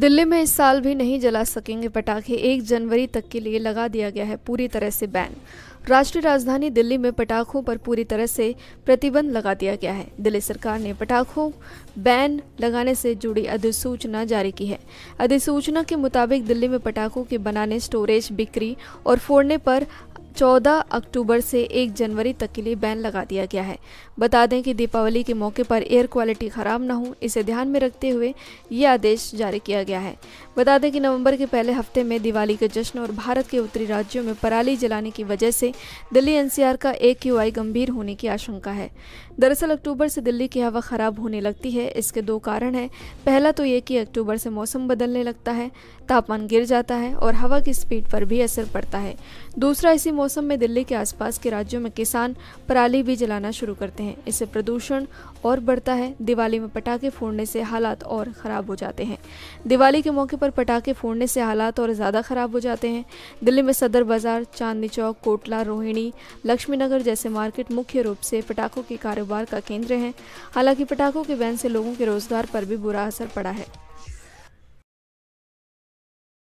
दिल्ली में इस साल भी नहीं जला सकेंगे पटाखे एक जनवरी तक के लिए लगा दिया गया है पूरी तरह से बैन राष्ट्रीय राजधानी दिल्ली में पटाखों पर पूरी तरह से प्रतिबंध लगा दिया गया है दिल्ली सरकार ने पटाखों बैन लगाने से जुड़ी अधिसूचना जारी की है अधिसूचना के मुताबिक दिल्ली में पटाखों के बनाने स्टोरेज बिक्री और फोड़ने पर 14 अक्टूबर से 1 जनवरी तक के लिए बैन लगा दिया गया है बता दें कि दीपावली के मौके पर एयर क्वालिटी खराब न हो इसे ध्यान में रखते हुए ये आदेश जारी किया गया है बता दें कि नवंबर के पहले हफ्ते में दिवाली के जश्न और भारत के उत्तरी राज्यों में पराली जलाने की वजह से दिल्ली एनसीआर का ए गंभीर होने की आशंका है दरअसल अक्टूबर से दिल्ली की हवा खराब होने लगती है इसके दो कारण हैं पहला तो ये कि अक्टूबर से मौसम बदलने लगता है तापमान गिर जाता है और हवा की स्पीड पर भी असर पड़ता है दूसरा इसी मौसम में दिल्ली के आसपास के राज्यों में किसान पराली भी जलाना शुरू करते हैं इससे प्रदूषण और बढ़ता है दिवाली में पटाखे फोड़ने से हालात और ख़राब हो जाते हैं दिवाली के मौके पर पटाखे फोड़ने से हालात और ज़्यादा ख़राब हो जाते हैं दिल्ली में सदर बाज़ार चांदनी चौक कोटला रोहिणी लक्ष्मीनगर जैसे मार्केट मुख्य रूप से पटाखों के कारोबार का केंद्र हैं हालांकि पटाखों के बैन से लोगों के रोज़गार पर भी बुरा असर पड़ा है